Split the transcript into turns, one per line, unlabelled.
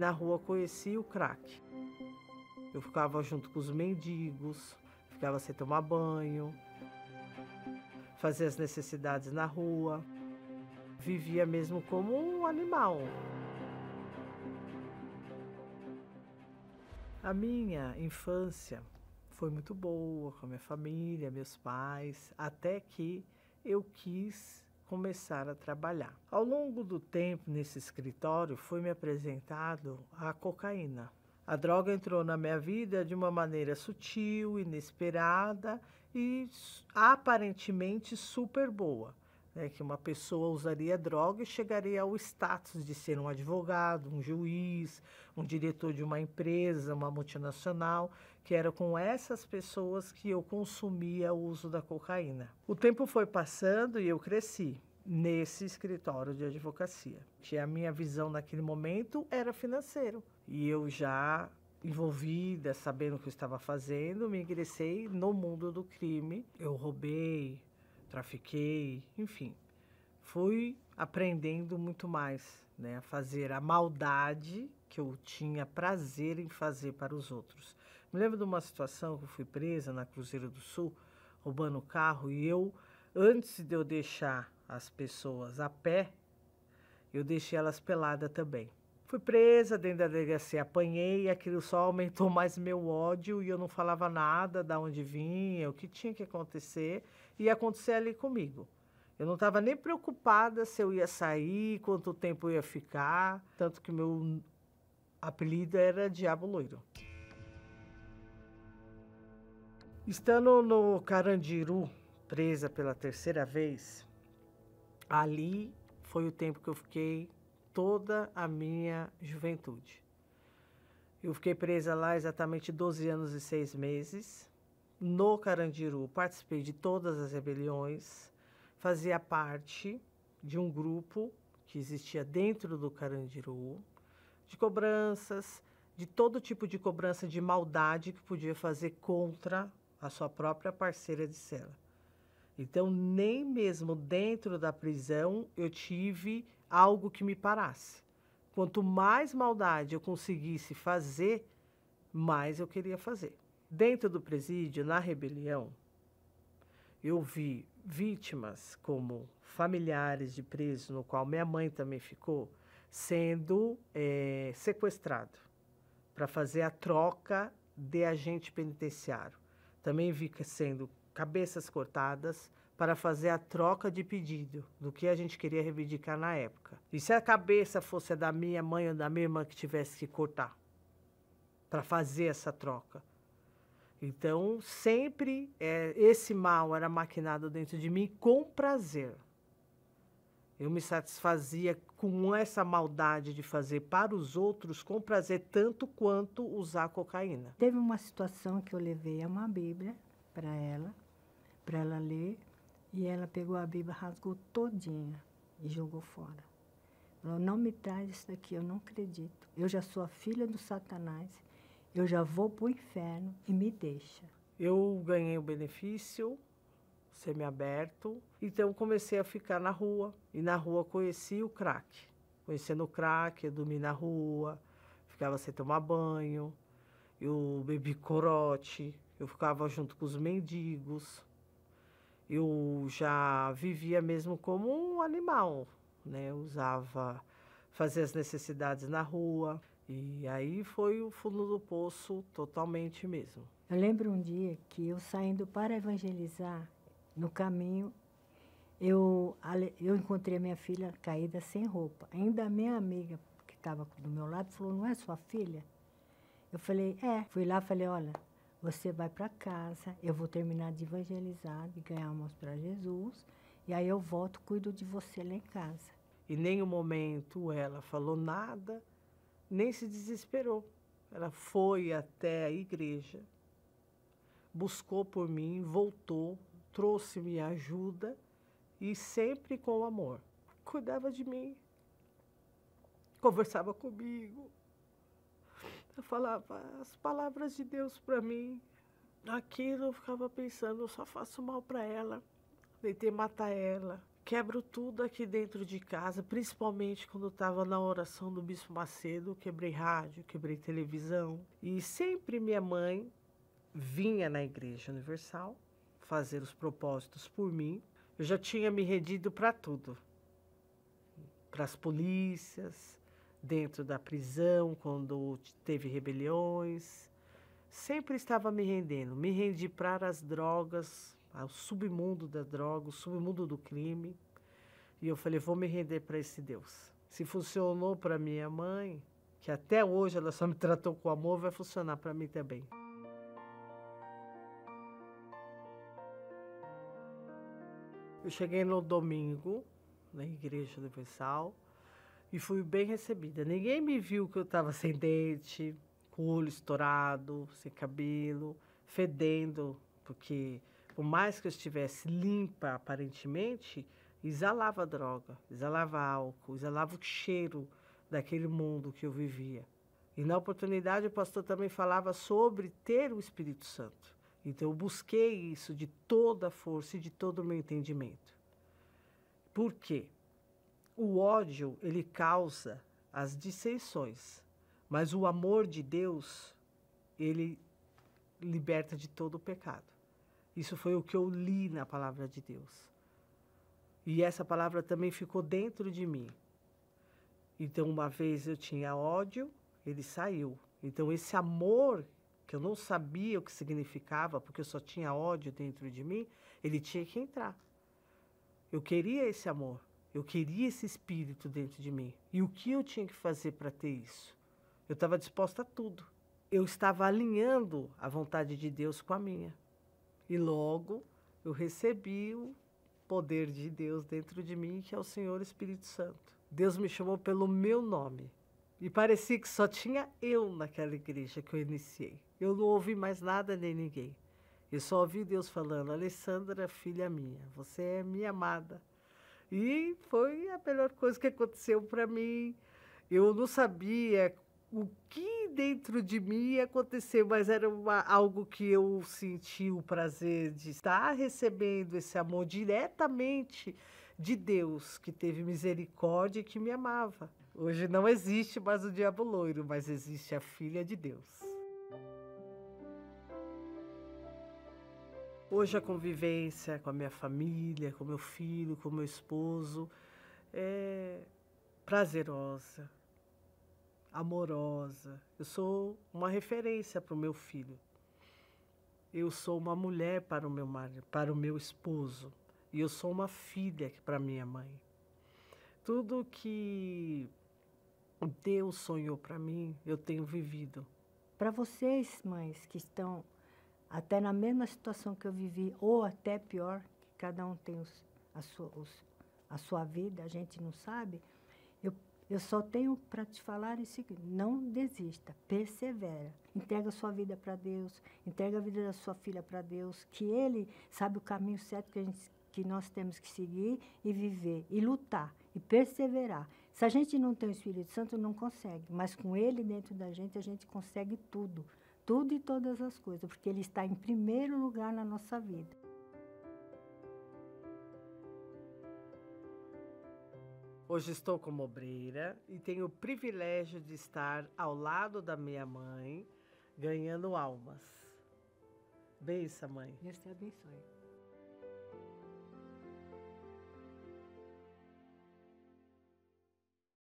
Na rua conheci o crack. Eu ficava junto com os mendigos, ficava sem tomar banho, fazia as necessidades na rua, vivia mesmo como um animal. A minha infância foi muito boa com a minha família, meus pais, até que eu quis começar a trabalhar. Ao longo do tempo nesse escritório, foi me apresentado a cocaína. A droga entrou na minha vida de uma maneira sutil, inesperada e aparentemente super boa. Né? Que uma pessoa usaria droga e chegaria ao status de ser um advogado, um juiz, um diretor de uma empresa, uma multinacional que era com essas pessoas que eu consumia o uso da cocaína. O tempo foi passando e eu cresci nesse escritório de advocacia. Que a minha visão naquele momento era financeiro e eu já envolvida, sabendo o que eu estava fazendo, me ingressei no mundo do crime. Eu roubei, trafiquei, enfim. Fui aprendendo muito mais, né, a fazer a maldade que eu tinha prazer em fazer para os outros. Me lembro de uma situação que eu fui presa na Cruzeiro do Sul, roubando carro, e eu, antes de eu deixar as pessoas a pé, eu deixei elas peladas também. Fui presa dentro da delegacia, apanhei, e aquilo só aumentou mais meu ódio e eu não falava nada da onde vinha, o que tinha que acontecer, e ia acontecer ali comigo. Eu não estava nem preocupada se eu ia sair, quanto tempo eu ia ficar, tanto que meu apelido era Diabo Loiro. Estando no Carandiru, presa pela terceira vez, ali foi o tempo que eu fiquei toda a minha juventude. Eu fiquei presa lá exatamente 12 anos e 6 meses. No Carandiru, participei de todas as rebeliões, fazia parte de um grupo que existia dentro do Carandiru, de cobranças, de todo tipo de cobrança de maldade que podia fazer contra a sua própria parceira de cela. Então, nem mesmo dentro da prisão eu tive algo que me parasse. Quanto mais maldade eu conseguisse fazer, mais eu queria fazer. Dentro do presídio, na rebelião, eu vi vítimas como familiares de presos, no qual minha mãe também ficou, sendo é, sequestrado para fazer a troca de agente penitenciário também vi sendo cabeças cortadas para fazer a troca de pedido do que a gente queria reivindicar na época. E se a cabeça fosse a da minha mãe ou da minha irmã que tivesse que cortar para fazer essa troca? Então, sempre é, esse mal era maquinado dentro de mim com prazer. Eu me satisfazia com essa maldade de fazer para os outros com prazer tanto quanto usar cocaína.
Teve uma situação que eu levei uma Bíblia para ela, para ela ler, e ela pegou a Bíblia, rasgou todinha e jogou fora. Falou, não me traz isso daqui, eu não acredito. Eu já sou a filha do Satanás, eu já vou para o inferno e me deixa.
Eu ganhei o benefício, semiaberto. Então comecei a ficar na rua e na rua conheci o crack. Conhecendo o crack, eu dormi na rua, ficava sem tomar banho, eu bebi corote, eu ficava junto com os mendigos. Eu já vivia mesmo como um animal, né? usava, fazia as necessidades na rua. E aí foi o fundo do poço totalmente
mesmo. Eu lembro um dia que eu saindo para evangelizar, no caminho, eu, eu encontrei a minha filha caída sem roupa. Ainda a minha amiga, que estava do meu lado, falou: Não é sua filha? Eu falei: É. Fui lá falei: Olha, você vai para casa, eu vou terminar de evangelizar, de ganhar almas para Jesus, e aí eu volto, cuido de você lá em casa.
Em nenhum momento ela falou nada, nem se desesperou. Ela foi até a igreja, buscou por mim, voltou, trouxe-me ajuda e sempre com amor. Cuidava de mim, conversava comigo, falava as palavras de Deus para mim. Aquilo eu ficava pensando, eu só faço mal para ela, tentei matar ela. Quebro tudo aqui dentro de casa, principalmente quando estava na oração do Bispo Macedo. Quebrei rádio, quebrei televisão. E sempre minha mãe vinha na Igreja Universal fazer os propósitos por mim, eu já tinha me rendido para tudo. Para as polícias, dentro da prisão, quando teve rebeliões. Sempre estava me rendendo. Me rendi para as drogas, ao submundo da droga, o submundo do crime. E eu falei, vou me render para esse Deus. Se funcionou para minha mãe, que até hoje ela só me tratou com amor, vai funcionar para mim também. Eu cheguei no domingo, na igreja universal, e fui bem recebida. Ninguém me viu que eu estava sem dente, com o olho estourado, sem cabelo, fedendo, porque por mais que eu estivesse limpa aparentemente, exalava droga, exalava álcool, exalava o cheiro daquele mundo que eu vivia. E na oportunidade o pastor também falava sobre ter o Espírito Santo. Então eu busquei isso de toda a força e de todo o meu entendimento. Por quê? O ódio, ele causa as dissensões, mas o amor de Deus, ele liberta de todo o pecado. Isso foi o que eu li na palavra de Deus. E essa palavra também ficou dentro de mim. Então, uma vez eu tinha ódio, ele saiu. Então, esse amor que eu não sabia o que significava, porque eu só tinha ódio dentro de mim, ele tinha que entrar. Eu queria esse amor, eu queria esse espírito dentro de mim. E o que eu tinha que fazer para ter isso? Eu estava disposta a tudo. Eu estava alinhando a vontade de Deus com a minha. E logo eu recebi o poder de Deus dentro de mim, que é o Senhor Espírito Santo. Deus me chamou pelo meu nome. E parecia que só tinha eu naquela igreja que eu iniciei. Eu não ouvi mais nada nem ninguém. Eu só ouvi Deus falando: Alessandra, filha minha, você é minha amada. E foi a melhor coisa que aconteceu para mim. Eu não sabia o que dentro de mim ia acontecer, mas era uma, algo que eu senti o prazer de estar recebendo esse amor diretamente de Deus, que teve misericórdia e que me amava. Hoje não existe mais o diabo loiro, mas existe a filha de Deus. Hoje a convivência com a minha família, com meu filho, com meu esposo é prazerosa, amorosa. Eu sou uma referência para o meu filho. Eu sou uma mulher para o meu marido, para o meu esposo, e eu sou uma filha para minha mãe. Tudo que Deus sonhou para mim, eu tenho vivido.
Para vocês, mães, que estão até na mesma situação que eu vivi, ou até pior, que cada um tem os, a, sua, os, a sua vida, a gente não sabe, eu, eu só tenho para te falar o seguinte: não desista, persevera. Entrega a sua vida para Deus, entrega a vida da sua filha para Deus, que Ele sabe o caminho certo que a gente que nós temos que seguir e viver, e lutar, e perseverar. Se a gente não tem o Espírito Santo, não consegue, mas com ele dentro da gente, a gente consegue tudo, tudo e todas as coisas, porque ele está em primeiro lugar na nossa vida.
Hoje estou como obreira e tenho o privilégio de estar ao lado da minha mãe, ganhando almas. Bença, mãe. Deus te abençoe.